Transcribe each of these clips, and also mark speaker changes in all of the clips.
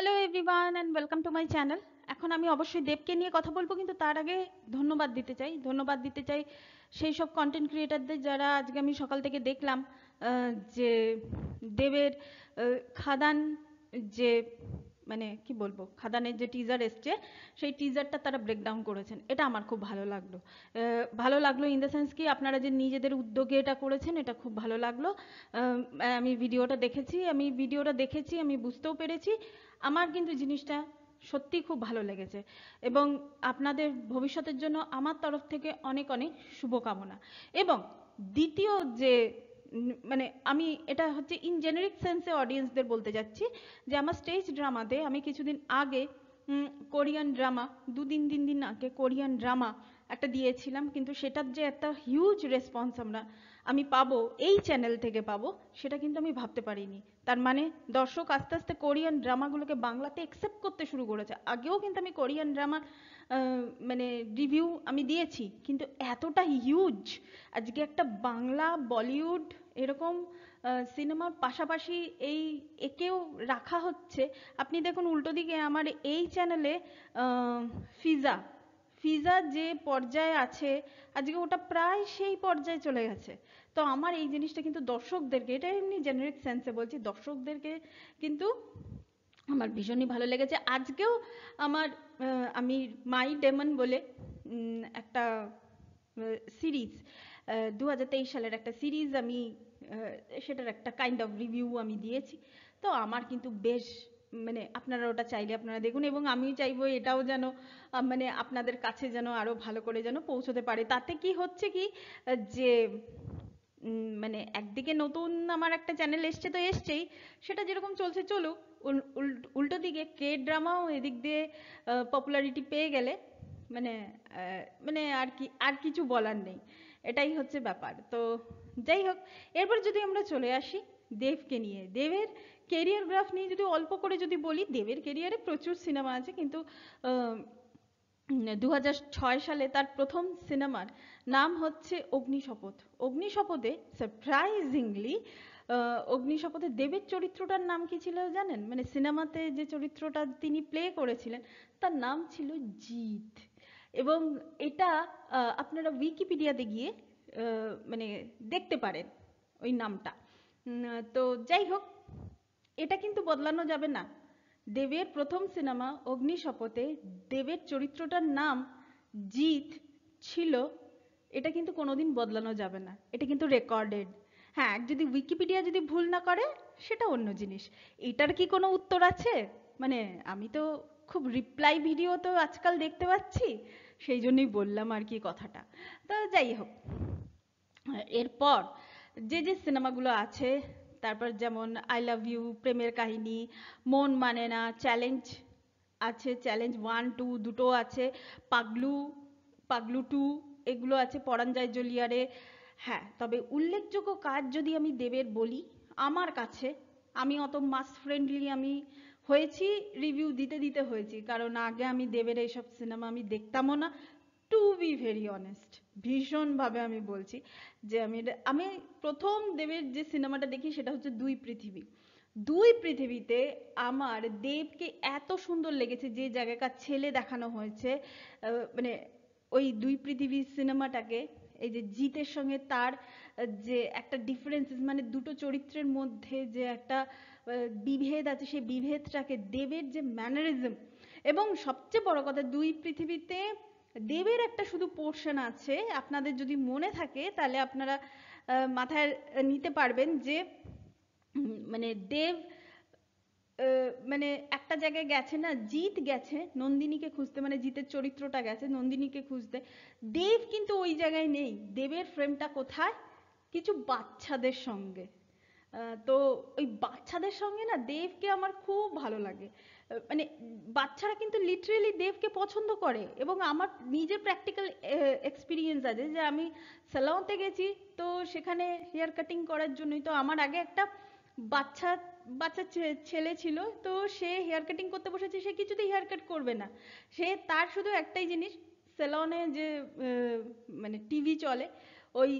Speaker 1: hello everyone and welcome to my channel এখন আমি অবশ্যই দেবকে নিয়ে কথা বলবো কিন্তু তার আগে ধন্যবাদ দিতে চাই ধন্যবাদ দিতে চাই সেই সব কন্টেন্ট ক্রিয়েটারদের যারা আজকে আমি সকাল থেকে দেখলাম যে দেবের খাদান যে মানে কি বলবো খাদানের যে টিজার এসছে সেই টিজারটা তারা ব্রেকডাউন করেছেন এটা আমার খুব ভালো লাগলো ভালো লাগলো ইন দ্য সেন্স কি আপনারা যে নিজেদের উদ্যোগে এটা করেছেন এটা খুব ভালো লাগলো আমি ভিডিওটা দেখেছি আমি ভিডিওটা দেখেছি আমি বুঝতেও পেরেছি আমার কিন্তু জিনিসটা সত্যি খুব ভালো লেগেছে এবং আপনাদের ভবিষ্যতের জন্য আমার তরফ থেকে অনেক অনেক শুভকামনা এবং দ্বিতীয় যে মানে আমি এটা হচ্ছে ইন জেনারিক সেন্সে অডিয়েন্সদের বলতে যাচ্ছি যে আমার স্টেজ ড্রামাতে আমি কিছুদিন আগে কোরিয়ান ড্রামা দুদিন তিন দিন আগে কোরিয়ান ড্রামা একটা দিয়েছিলাম কিন্তু সেটার যে একটা হিউজ রেসপন্স আমরা আমি পাবো এই চ্যানেল থেকে পাবো সেটা কিন্তু আমি ভাবতে পারিনি তার মানে দর্শক আস্তে আস্তে কোরিয়ান ড্রামাগুলোকে বাংলাতে একসেপ্ট করতে শুরু করেছে আগেও কিন্তু আমি কোরিয়ান ড্রামা মানে রিভিউ আমি দিয়েছি কিন্তু এতটা হিউজ আজকে একটা বাংলা বলিউড এরকম সিনেমার পাশাপাশি এই একেও রাখা হচ্ছে আপনি দেখুন উল্টো দিকে আমার এই চ্যানেলে ফিজা ফিজা যে পর্যায়ে আছে আজকে ওটা প্রায় সেই পর্যায়ে চলে গেছে তো আমার এই জিনিসটা কিন্তু দর্শকদেরকে এটা এমনি জেনারেল সেন্সে বলছি দর্শকদেরকে কিন্তু আমার ভীষণই ভালো লেগেছে আজকেও আমার আমি মাই ডেমন বলে একটা সিরিজ দু সালের একটা সিরিজ আমি সেটার একটা কাইন্ড অফ রিভিউ আমি দিয়েছি তো আমার কিন্তু বেশ মানে আপনারা ওটা চাইলে আপনারা দেখুন এবং আমি চাইবো এটাও যেন মানে আপনাদের কাছে যেন আরো ভালো করে যেন পৌঁছতে পারে তাতে কি হচ্ছে কি যে মানে একদিকে নতুন আমার একটা চ্যানেল এসছে তো এসছেই সেটা যেরকম চলছে চলুক উল্টো দিকে কে ড্রামাও এদিক দিয়ে পপুলারিটি পেয়ে গেলে মানে মানে আর কি আর কিছু বলার নেই এটাই হচ্ছে ব্যাপার তো যাই হোক এরপর যদি আমরা চলে আসি দেবকে নিয়ে দেবের কেরিয়ার গ্রাফ নিয়ে যদি অল্প করে যদি বলি দেবের কেরিয়ারে প্রচুর সিনেমা আছে কিন্তু দু সালে তার প্রথম সিনেমার নাম হচ্ছে অগ্নিশপথ অগ্নিশপথে সারপ্রাইজিংলি অগ্নিশপথে দেবের চরিত্রটার নাম কি ছিল জানেন মানে সিনেমাতে যে চরিত্রটা তিনি প্লে করেছিলেন তার নাম ছিল জিৎ এবং এটা আপনারা উইকিপিডিয়াতে গিয়ে মানে দেখতে পারেন ওই নামটা তো যাই হোক এটা কিন্তু বদলানো যাবে না দেবের প্রথম সিনেমা অগ্নিশপথে দেবের চরিত্রটার নাম জিৎ ছিল এটা কিন্তু কোনোদিন বদলানো যাবে না এটা কিন্তু রেকর্ডেড হ্যাঁ যদি উইকিপিডিয়া যদি ভুল না করে সেটা অন্য জিনিস এটার কি কোনো উত্তর আছে মানে আমি তো খুব রিপ্লাই ভিডিও তো আজকাল দেখতে পাচ্ছি সেই জন্যই বললাম আর কি কথাটা তো যাই হোক এরপর যে যে সিনেমাগুলো আছে তারপর যেমন আই লাভ ইউ প্রেমের কাহিনী মন মানে না চ্যালেঞ্জ আছে চ্যালেঞ্জ ওয়ান টু দুটো আছে পাগলু পাগলু টু এগুলো আছে পরাঞ্জয় জলিয়ারে হ্যাঁ তবে উল্লেখযোগ্য কাজ যদি আমি দেবের বলি আমার কাছে আমি অত মাস ফ্রেন্ডলি আমি হয়েছি রিভিউ দিতে দিতে হয়েছি কারণ আগে আমি দেবের এইসব সিনেমা আমি দেখতামও না টু বি ভেরি অনেস্ট ভীষণভাবে আমি বলছি যে আমি আমি প্রথম দেবের যে সিনেমাটা দেখি সেটা হচ্ছে দুই পৃথিবী দুই পৃথিবীতে আমার দেবকে এত সুন্দর লেগেছে যে জায়গাকার ছেলে দেখানো হয়েছে মানে ওই দুই পৃথিবী সিনেমাটাকে এই যে জিতের সঙ্গে তার যে একটা ডিফারেন্সেস মানে দুটো চরিত্রের মধ্যে যে একটা বিভেদ আছে সেই বিভেদটাকে দেবের যে ম্যানারিজম এবং সবচেয়ে বড় কথা দুই পৃথিবীতে দেবের একটা শুধু পোর্শন আছে আপনাদের যদি মনে থাকে তাহলে আপনারা মাথায় নিতে পারবেন যে মানে দেব মানে একটা জায়গায় গেছে না জিত গেছে নন্দিনীকে খুঁজতে মানে জিতের চরিত্রটা গেছে নন্দিনীকে খুঁজতে দেব কিন্তু ওই জায়গায় নেই দেবের ফ্রেমটা কোথায় কিছু বাচ্চাদের সঙ্গে তো ওই বাচ্চাদের সঙ্গে না দেবকে আমার খুব ভালো লাগে মানে বাচ্চারা কিন্তু লিটারেলি দেবকে পছন্দ করে এবং আমার নিজে প্র্যাকটিক্যাল এক্সপিরিয়েন্স আছে যে আমি স্যালনতে গেছি তো সেখানে হেয়ার কাটিং করার জন্যই তো আমার আগে একটা বাচ্চা বাচ্চা ছেলে ছিল তো সে হেয়ার কাটিং করতে বসেছে সে কিছুতেই হেয়ার কাট করবে না সে তার শুধু একটাই জিনিস সেলনে যে মানে টিভি চলে ওই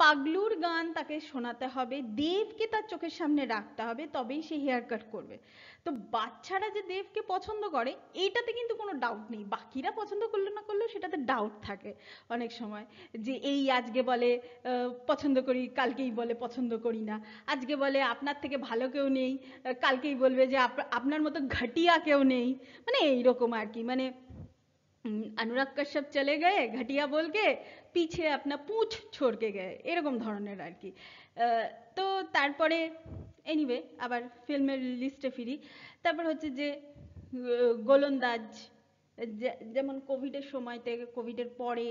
Speaker 1: পাগলুর গান তাকে শোনাতে হবে দেবকে তার চোখের সামনে রাখতে হবে তবেই সে হেয়ার কাট করবে তো বাচ্চারা যে দেবকে পছন্দ করে এইটাতে কিন্তু কোনো ডাউট নেই বাকিরা পছন্দ করলো না করলো সেটাতে ডাউট থাকে অনেক সময় যে এই আজকে বলে পছন্দ করি কালকেই বলে পছন্দ করি না আজকে বলে আপনার থেকে ভালো কেউ নেই কালকেই বলবে যে আপনার মতো ঘাটিয়া কেউ নেই মানে এইরকম আর কি মানে অনুরাগ কাশ্যপ চলে गए घटिया বলকে পিছে আপনা পুঁছ ছড়কে গায়ে এরকম ধরনের আর কি তো তারপরে এনিওয়ে আবার ফিল্মের লিস্টে ফিরি তারপর হচ্ছে যে গোলন্দাজ যেমন কোভিডের সময়তে কোভিডের পরে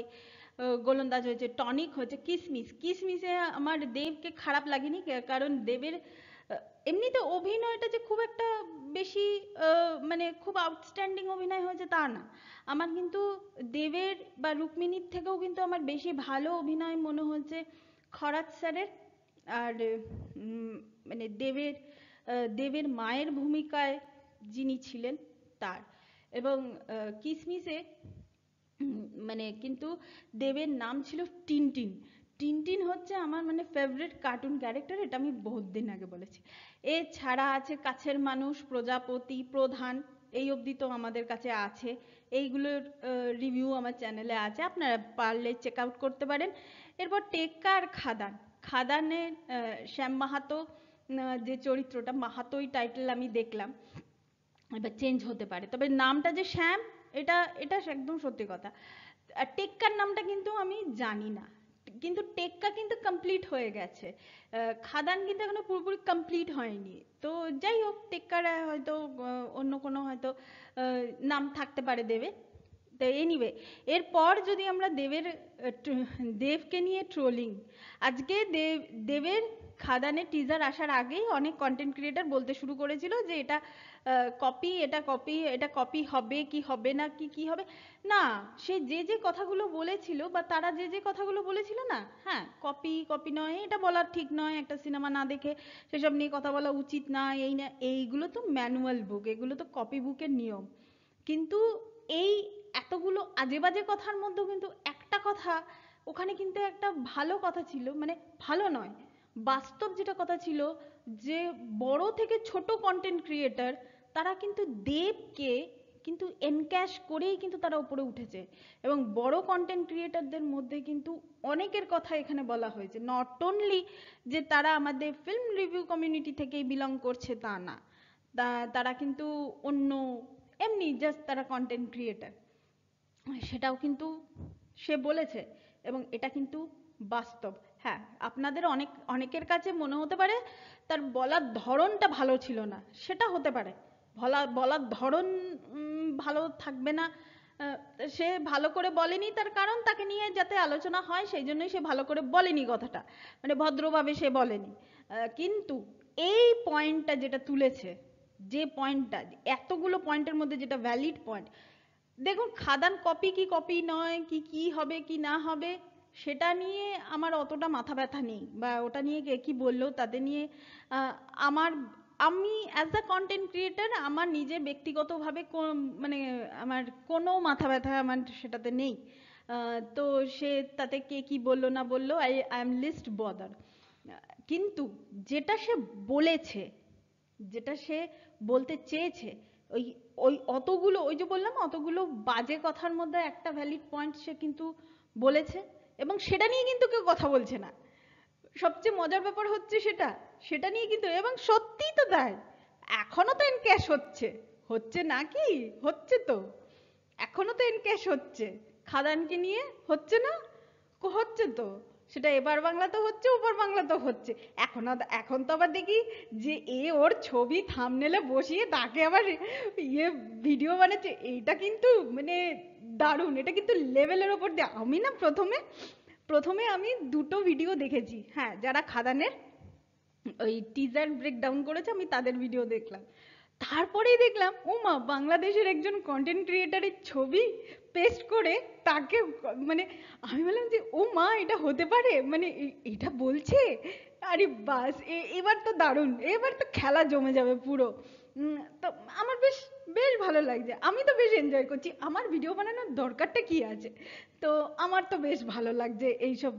Speaker 1: গোলন্দাজ হয়েছে টনিক হয়েছে কিসমিস কিসমিসে আমার দেবকে খারাপ লাগেনি কারণ দেবের এমনিতে অভিনয়টা যে খুব একটা বেশি মানে খুব আউটস্ট্যান্ডিং অভিনয় হয়েছে তা না আমার কিন্তু দেবের বা রুক্মিণীর থেকেও কিন্তু আমার বেশি ভালো অভিনয় মনে হয়েছে খরাজ স্যারের আর মানে দেবের দেবের মায়ের ভূমিকায় যিনি ছিলেন তার এবং কিসমিসে মানে কিন্তু দেবের নাম ছিল টিনটিন টিনটিন হচ্ছে আমার মানে ফেভারিট কার্টুন ক্যারেক্টার এটা আমি বহুত দিন আগে বলেছি এছাড়া আছে কাছের মানুষ প্রজাপতি প্রধান এই অবধি তো আমাদের কাছে আছে এইগুলোর রিভিউ আমার চ্যানেলে আছে আপনারা পারলে চেক আউট করতে পারেন এরপর টেক্কা আর খাদান খাদানে শ্যাম মাহাতো যে চরিত্রটা মাহাতোই টাইটেল আমি দেখলাম এবার চেঞ্জ হতে পারে তবে নামটা যে শ্যাম এটা এটা একদম সত্যি কথা আর টেক্কার নামটা কিন্তু আমি জানি না কিন্তু টেক্কা কিন্তু কমপ্লিট হয়ে গেছে খাদান কিন্তু এখনো পুরোপুরি কমপ্লিট হয়নি তো যাই হোক টেক্কার হয়তো অন্য কোনো হয়তো নাম থাকতে পারে দেবে তো এনিওয়ে এরপর যদি আমরা দেবের দেবকে নিয়ে ট্রোলিং আজকে দেব দেবের খাদানের teaser আসার আগেই অনেক content creator বলতে শুরু করেছিল যে এটা copy এটা copy এটা copy হবে কি হবে না কি কি হবে না সে যে যে কথাগুলো বলেছিল বা তারা যে যে কথাগুলো বলেছিল না হ্যাঁ copy copy নয় এটা বলা ঠিক নয় একটা সিনেমা না দেখে সেসব নিয়ে কথা বলা উচিত না এই না এইগুলো তো manual book এগুলো তো copy book এর নিয়ম কিন্তু এই এতগুলো আজে বাজে কথার মধ্যেও কিন্তু একটা কথা ওখানে কিন্তু একটা ভালো কথা ছিল মানে ভালো নয় বাস্তব যেটা কথা ছিল যে বড় থেকে ছোট কন্টেন্ট ক্রিয়েটার তারা কিন্তু দেবকে কিন্তু এনক্যাশ করেই কিন্তু তারা উপরে উঠেছে এবং বড় কন্টেন্ট ক্রিয়েটারদের মধ্যে কিন্তু অনেকের কথা এখানে বলা হয়েছে নট অনলি যে তারা আমাদের ফিল্ম রিভিউ কমিউনিটি থেকেই বিলং করছে তা না তারা কিন্তু অন্য এমনি জাস্ট তারা কন্টেন্ট ক্রিয়েটার সেটাও কিন্তু সে বলেছে এবং এটা কিন্তু বাস্তব হ্যাঁ আপনাদের অনেক অনেকের কাছে মনে হতে পারে তার বলার ধরনটা ভালো ছিল না সেটা হতে পারে বলা বলার ধরন ভালো থাকবে না সে ভালো করে বলেনি তার কারণ তাকে নিয়ে যাতে আলোচনা হয় সেই জন্যই সে ভালো করে বলেনি কথাটা মানে ভদ্রভাবে সে বলেনি কিন্তু এই পয়েন্টটা যেটা তুলেছে যে পয়েন্টটা এতগুলো পয়েন্টের মধ্যে যেটা ভ্যালিড পয়েন্ট দেখুন খাদান কপি কি কপি নয় কি কি হবে কি না হবে সেটা নিয়ে আমার অতটা মাথা ব্যথা নেই বা ওটা নিয়ে কে কি বললো তাদের নিয়ে আমার আমি অ্যাজ আ কন্টেন্ট ক্রিয়েটার আমার নিজে ব্যক্তিগতভাবে মানে আমার কোনো মাথা ব্যথা আমার সেটাতে নেই তো সে তাতে কে কি বললো না বললো I I am least bothered কিন্তু যেটা সে বলেছে যেটা সে বলতে চেয়েছে ওই ওই অতগুলো ওই যে বললাম অতগুলো বাজে কথার মধ্যে একটা ভ্যালিড পয়েন্ট সে কিন্তু বলেছে এবং সেটা নিয়ে কিন্তু কেউ কথা বলছে না সবচেয়ে মজার ব্যাপার হচ্ছে সেটা সেটা নিয়ে কিন্তু এবং সত্যিই তো তাই এখনো তো এনক্যাশ হচ্ছে হচ্ছে না কি হচ্ছে তো এখনো তো এনক্যাশ হচ্ছে খাদানকে নিয়ে হচ্ছে না হচ্ছে তো সেটা এবার বাংলাতে হচ্ছে ওপর বাংলাতে হচ্ছে এখন এখন তো আবার দেখি যে এ ওর ছবি থামনেলে বসিয়ে তাকে আবার ইয়ে ভিডিও বানাচ্ছে এইটা কিন্তু মানে দারুণ এটা কিন্তু লেভেলের ওপর দিয়ে আমি না প্রথমে প্রথমে আমি দুটো ভিডিও দেখেছি হ্যাঁ যারা খাদানের ওই টিজার ব্রেকডাউন করেছে আমি তাদের ভিডিও দেখলাম তারপরেই দেখলাম ওমা বাংলাদেশের একজন কন্টেন্ট ক্রিয়েটারের ছবি পেস্ট করে তাকে মানে আমি বললাম যে ও মা এটা হতে পারে মানে এটা বলছে আরে বাস এবার তো দারুণ এবার তো খেলা জমে যাবে পুরো তো আমার বেশ বেশ ভালো লাগছে আমি তো বেশ এনজয় করছি আমার ভিডিও বানানোর দরকারটা কি আছে তো আমার তো বেশ ভালো লাগছে এইসব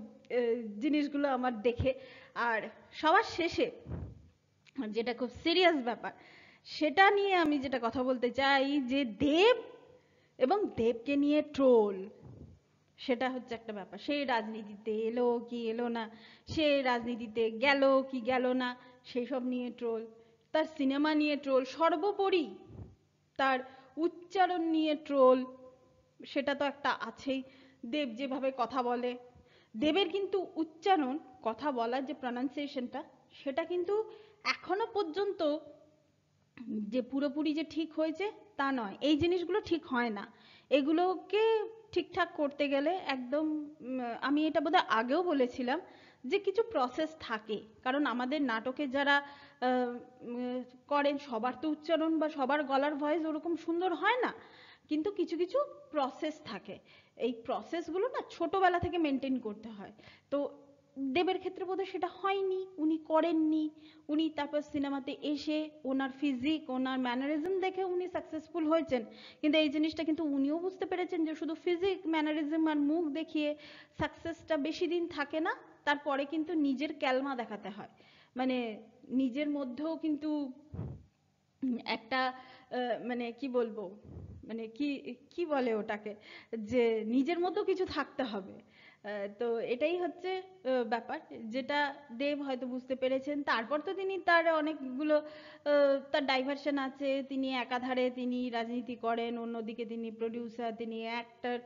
Speaker 1: জিনিসগুলো আমার দেখে আর সবার শেষে যেটা খুব সিরিয়াস ব্যাপার সেটা নিয়ে আমি যেটা কথা বলতে চাই যে দেব এবং দেবকে নিয়ে ট্রোল সেটা হচ্ছে একটা ব্যাপার সেই রাজনীতিতে এলো কি এলো না সে রাজনীতিতে গেল কি গেল না সেসব নিয়ে ট্রোল তার সিনেমা নিয়ে ট্রোল সর্বোপরি তার উচ্চারণ নিয়ে ট্রোল সেটা তো একটা আছেই দেব যেভাবে কথা বলে দেবের কিন্তু উচ্চারণ কথা বলার যে প্রনাউন্সিয়েশনটা সেটা কিন্তু এখনো পর্যন্ত যে পুরোপুরি যে ঠিক হয়েছে তা নয় এই জিনিসগুলো ঠিক হয় না এগুলোকে ঠিকঠাক করতে গেলে একদম আমি এটা বোধহয় আগেও বলেছিলাম যে কিছু প্রসেস থাকে কারণ আমাদের নাটকে যারা করেন সবার তো উচ্চারণ বা সবার গলার ভয়েস ওরকম সুন্দর হয় না কিন্তু কিছু কিছু প্রসেস থাকে এই প্রসেসগুলো না ছোটবেলা থেকে মেনটেন করতে হয় তো দেবের ক্ষেত্রে বোধহয় সেটা হয়নি উনি করেননি উনি তারপর সিনেমাতে এসে ওনার ফিজিক ওনার ম্যানারিজম দেখে উনি সাকসেসফুল হয়েছেন কিন্তু এই জিনিসটা কিন্তু উনিও বুঝতে পেরেছেন যে শুধু ফিজিক ম্যানারিজম আর মুখ দেখিয়ে সাকসেসটা বেশি দিন থাকে না তারপরে কিন্তু নিজের ক্যালমা দেখাতে হয় মানে নিজের মধ্যেও কিন্তু একটা মানে কি বলবো মানে কি কি বলে ওটাকে যে নিজের মধ্যেও কিছু থাকতে হবে তো এটাই হচ্ছে ব্যাপার যেটা দেব হয়তো বুঝতে পেরেছেন তারপর তো তিনি তার অনেকগুলো তার ডাইভারশন আছে তিনি একাধারে তিনি রাজনীতি করেন অন্যদিকে তিনি প্রডিউসার তিনি অ্যাক্টর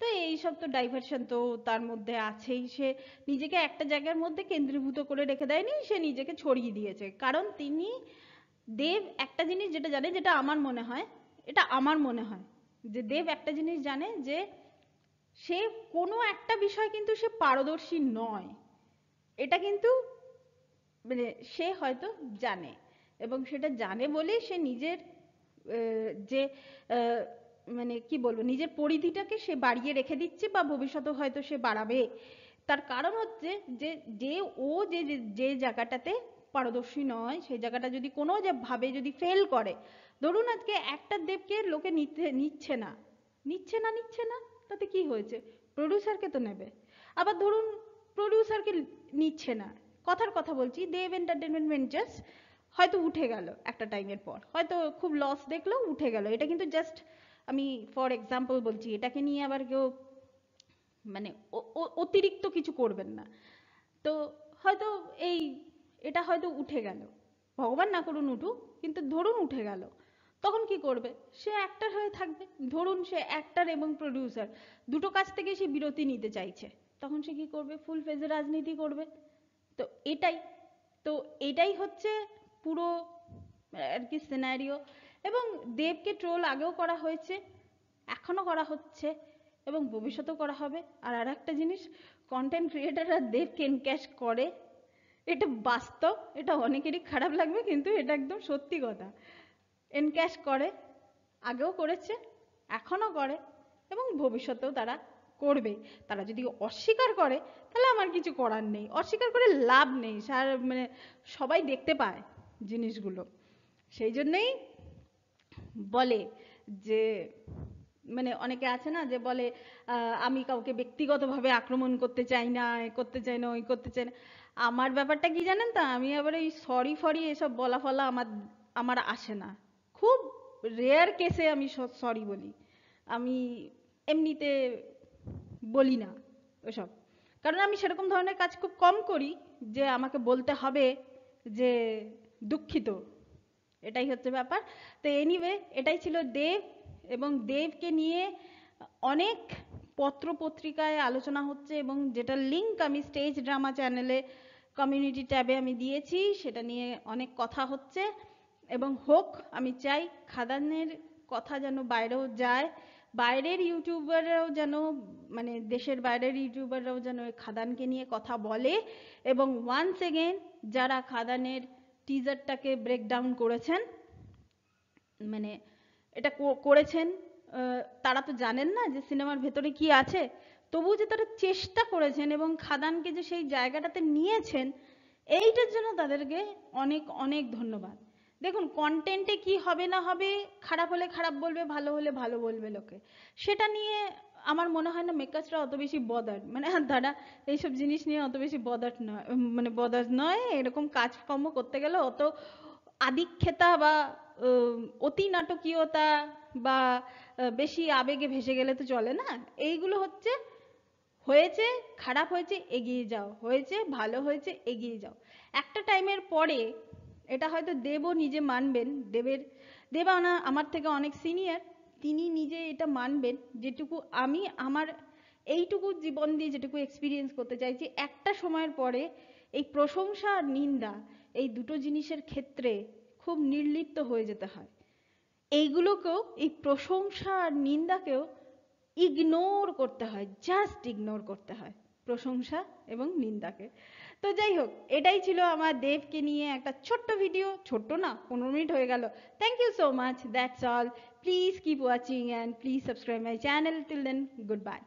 Speaker 1: তো এইসব তো ডাইভারশন তো তার মধ্যে আছেই সে নিজেকে একটা জায়গার মধ্যে কেন্দ্রীভূত করে রেখে দেয়নি সে নিজেকে ছড়িয়ে দিয়েছে কারণ তিনি দেব একটা জিনিস যেটা জানে যেটা আমার মনে হয় এটা আমার মনে হয় যে দেব একটা জিনিস জানে যে সে কোনো একটা বিষয় কিন্তু সে পারদর্শী নয় এটা কিন্তু মানে সে হয়তো জানে এবং সেটা জানে বলেই সে নিজের যে মানে কি বলবো নিজের পরিধিটাকে সে বাড়িয়ে রেখে দিচ্ছে বা ভবিষ্যতে হয়তো সে বাড়াবে তার কারণ হচ্ছে যে যে ও যে যে জায়গাটাতে পারদর্শী নয় সেই জায়গাটা যদি কোনো যে ভাবে যদি ফেল করে ধরুন আজকে একটা দেবকে লোকে নিতে নিচ্ছে না নিচ্ছে না নিচ্ছে না তাতে কি হয়েছে প্রডিউসারকে তো নেবে আবার ধরুন প্রডিউসারকে নিচ্ছে না কথার কথা বলছি দেব এন্টারটেনমেন্ট ভেঞ্চার্স হয়তো উঠে গেল একটা টাইমের পর হয়তো খুব লস দেখলো উঠে গেল এটা কিন্তু জাস্ট আমি ফর এক্সাম্পল বলছি এটাকে নিয়ে আবার কেউ মানে অতিরিক্ত কিছু করবেন না তো হয়তো এই এটা হয়তো উঠে গেল ভগবান না করুন উঠুক কিন্তু ধরুন উঠে গেল তখন কি করবে সে একটার হয়ে থাকবে ধরুন সে অ্যাক্টর এবং প্রডিউসার দুটো কাজ থেকে সে বিরতি নিতে চাইছে তখন সে কি করবে ফুল ফেজে রাজনীতি করবে তো এটাই তো এটাই হচ্ছে পুরো আর কি সিনারিও এবং দেবকে ট্রোল আগেও করা হয়েছে এখনো করা হচ্ছে এবং ভবিষ্যতেও করা হবে আর আর একটা জিনিস কন্টেন্ট ক্রিয়েটাররা দেবকে ক্যাশ করে এটা বাস্তব এটা অনেকেরই খারাপ লাগবে কিন্তু এটা একদম সত্যি কথা এনক্যাশ করে আগেও করেছে এখনও করে এবং ভবিষ্যতেও তারা করবে তারা যদি অস্বীকার করে তাহলে আমার কিছু করার নেই অস্বীকার করে লাভ নেই সার মানে সবাই দেখতে পায় জিনিসগুলো সেই জন্যেই বলে যে মানে অনেকে আছে না যে বলে আমি কাউকে ব্যক্তিগতভাবে আক্রমণ করতে চাই না এ করতে চাই না ওই করতে চাই না আমার ব্যাপারটা কি জানেন তো আমি আবার ওই সরি ফরি এসব বলা ফলা আমার আমার আসে না খুব রেয়ার কেসে আমি সরি বলি আমি এমনিতে বলি না ওসব কারণ আমি সেরকম ধরনের কাজ খুব কম করি যে আমাকে বলতে হবে যে দুঃখিত এটাই হচ্ছে ব্যাপার তো এনিওয়ে এটাই ছিল দেব এবং দেবকে নিয়ে অনেক পত্র পত্রিকায় আলোচনা হচ্ছে এবং যেটা লিঙ্ক আমি স্টেজ ড্রামা চ্যানেলে কমিউনিটি ট্যাবে আমি দিয়েছি সেটা নিয়ে অনেক কথা হচ্ছে এবং হোক আমি চাই খাদানের কথা যেন বাইরেও যায় বাইরের ইউটিউবাররাও যেন মানে দেশের বাইরের ইউটিউবাররাও যেন খাদানকে নিয়ে কথা বলে এবং ওয়ান্স এগেন যারা খাদানের টিজারটাকে ব্রেকডাউন করেছেন মানে এটা করেছেন তারা তো জানেন না যে সিনেমার ভেতরে কি আছে তবুও যে তারা চেষ্টা করেছেন এবং খাদানকে যে সেই জায়গাটাতে নিয়েছেন এইটার জন্য তাদেরকে অনেক অনেক ধন্যবাদ দেখুন কন্টেন্টে কি হবে না হবে খারাপ হলে খারাপ বলবে ভালো হলে ভালো বলবে লোকে সেটা নিয়ে আমার মনে হয় না মেকার্সরা অত বেশি বদার মানে তারা এইসব জিনিস নিয়ে অত বেশি বদার নয় মানে বদার নয় এরকম কাজকর্ম করতে গেলে অত আদিক্ষেতা বা অতি নাটকীয়তা বা বেশি আবেগে ভেসে গেলে তো চলে না এইগুলো হচ্ছে হয়েছে খারাপ হয়েছে এগিয়ে যাও হয়েছে ভালো হয়েছে এগিয়ে যাও একটা টাইমের পরে এটা হয়তো দেবও নিজে মানবেন দেবের দেবানা আমার থেকে অনেক সিনিয়র তিনি নিজে এটা মানবেন যেটুকু আমি আমার এইটুকু জীবন দিয়ে যেটুকু এক্সপিরিয়েন্স করতে চাইছি একটা সময়ের পরে এই প্রশংসা আর নিন্দা এই দুটো জিনিসের ক্ষেত্রে খুব নির্লিপ্ত হয়ে যেতে হয় এইগুলোকেও এই প্রশংসা আর নিন্দাকেও ইগনোর করতে হয় জাস্ট ইগনোর করতে হয় প্রশংসা এবং নিন্দাকে তো যাই হোক এটাই ছিল আমার দেবকে নিয়ে একটা ছোট্ট ভিডিও ছোট্ট না পনেরো মিনিট হয়ে গেল thank you so much that's all please keep watching and please subscribe my channel till then good by